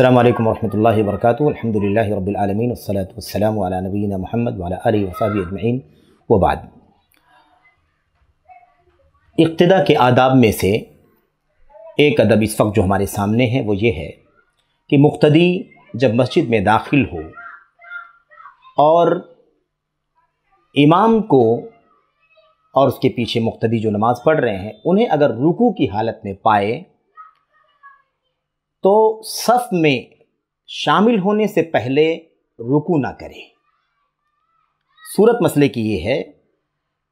अल्लाम वरहमल वर्क अलहमदिल्ला रबालमीन वसलाम नबीना महमद वाली वसाबी अजमैन वबाद इक्तदा के आदाब में से एक अदब इस वक्त जो हमारे सामने है वो ये है कि मुख्तदी जब मस्जिद में दाखिल हो और इमाम को और उसके पीछे मुख्तदी जो नमाज़ पढ़ रहे हैं उन्हें अगर रुकू की हालत में पाए तो सफ में शामिल होने से पहले रुकू ना करें सूरत मसले की ये है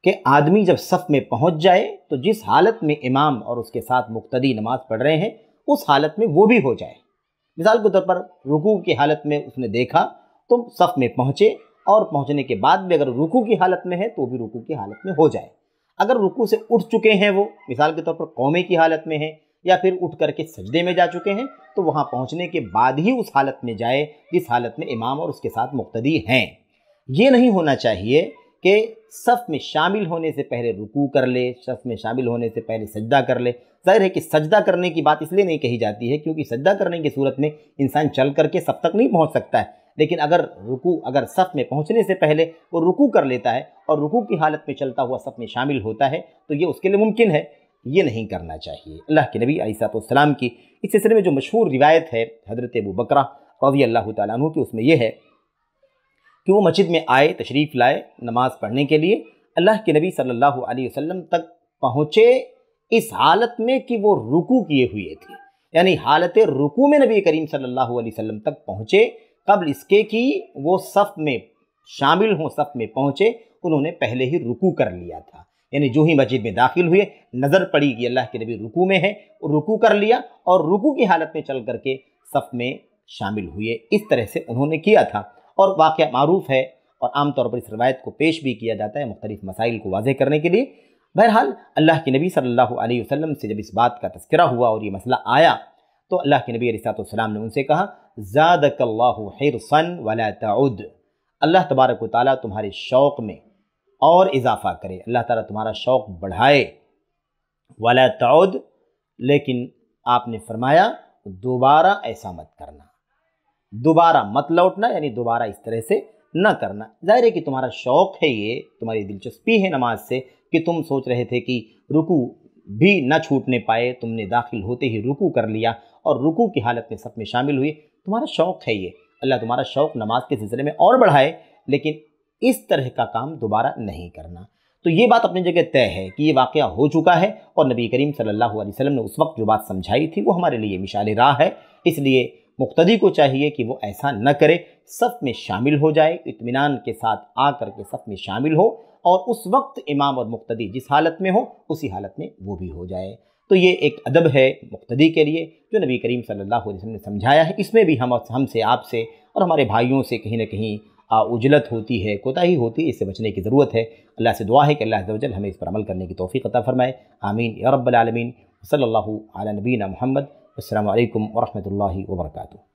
कि आदमी जब सफ़ में पहुंच जाए तो जिस हालत में इमाम और उसके साथ मुक्तदी नमाज़ पढ़ रहे हैं उस हालत में वो भी हो जाए मिसाल के तौर पर रुकू की हालत में उसने देखा तो सफ़ में पहुँचे और पहुँचने के बाद भी अगर रुकू की हालत में है तो भी रुकू की हालत में हो जाए अगर रुकू से उठ चुके हैं वो मिसाल के तौर पर कौमे की हालत में है या फिर उठ करके सजदे में जा चुके हैं तो वहाँ पहुँचने के बाद ही उस हालत में जाए जिस हालत में इमाम और उसके साथ मुख्तदी हैं ये नहीं होना चाहिए कि सफ़ में शामिल होने से पहले रुकू कर ले सफ़ में शामिल होने से पहले सजदा कर ले जाहिर है कि सजदा करने की बात इसलिए नहीं कही जाती है क्योंकि सजदा करने की सूरत में इंसान चल करके सब तक नहीं पहुँच सकता है लेकिन अगर रुकू अगर सफ़ में पहुँचने से पहले वो रुकू कर लेता है और रुकू की हालत में चलता हुआ सफ़ में शामिल होता है तो ये उसके लिए मुमकिन है ये नहीं करना चाहिए अल्लाह के नबी आईसातम की इस सिलसिले में जो मशहूर रिवायत है हज़रत अबू बकरा रज़ी अल्लाह तु की उसमें यह है कि वो मस्जिद में आए तशरीफ़ लाए नमाज़ पढ़ने के लिए अल्लाह के नबी सल्लल्लाहु अलैहि वसल्लम तक पहुँचे इस हालत में कि वो रुकू किए हुए थे यानी हालत रुकू में नबी करीम सल्लल्लाहु अलैहि वसल्लम तक पहुँचे कबल इसके कि वो सफ़ में शामिल हों सफ़ में पहुँचे उन्होंने पहले ही रुकू कर लिया था यानी जो ही मस्जिद में दाखिल हुए नज़र पड़ी कि अल्लाह के नबी रुकू में है रुकू कर लिया और रुकू की हालत में चल करके सफ़ में शामिल हुए इस तरह से उन्होंने किया था और वाक़ मरूफ है और आमतौर पर इस रवायत को पेश भी किया जाता है मुख्तलिफ़ मसाइल को वाजह करने के लिए बहरहाल अल्लाह के नबी सल्लल्लाहु अलैहि वसल्लम से जब इस बात का तस्करा हुआ और ये मसला आया तो अल्लाह के नबी अलैहिस्सलाम ने उनसे कहा ज़ादकल्लाहु हिरसन वला तउद अल्लाह तबारक ताली तुम्हारे शौक़ में और इजाफा करे अल्लाह ताला तुम्हारा शौक़ बढ़ाए वाला तौद लेकिन आपने फरमाया दोबारा ऐसा मत करना दोबारा मत लौटना यानी दोबारा इस तरह से न करना जाहिर है कि तुम्हारा शौक़ है ये तुम्हारी दिलचस्पी है नमाज से कि तुम सोच रहे थे कि रुकू भी न छूटने पाए तुमने दाखिल होते ही रुकू कर लिया और रुकू की हालत में सब में शामिल हुए तुम्हारा शौक़ है ये अल्लाह तुम्हारा शौक़ नमाज के सिलसिले में और बढ़ाए लेकिन इस तरह का काम दोबारा नहीं करना तो ये बात अपनी जगह तय है कि ये वाक़ हो चुका है और नबी करीम सल्लल्लाहु अलैहि वसल्लम ने उस वक्त जो बात समझाई थी वो हमारे लिए मिशाल राह है इसलिए मुख्तदी को चाहिए कि वो ऐसा न करे सफ़ में शामिल हो जाए इतमान के साथ आ कर के सफ़ में शामिल हो और उस वक्त इमाम और मुख्तदी जिस हालत में हो उसी हालत में वो भी हो जाए तो ये एक अदब है मुख्तदी के लिए जो नबी करीम सल्ला वसम ने समझाया है इसमें भी हम हमसे आपसे और हमारे भाइयों से कहीं ना कहीं उजलत होती है कोताही होती है इससे बचने की ज़रूरत है अल्लाह से दुआ है कि अल्लाह अल्लाजल हमें इस पर अमल करने की तोफ़ी अता फ़रमाए आमीन या रब्बल आलमीन सल्लल्लाहु अला नबीना मोहम्मद अल्लाम वरहमल वर्का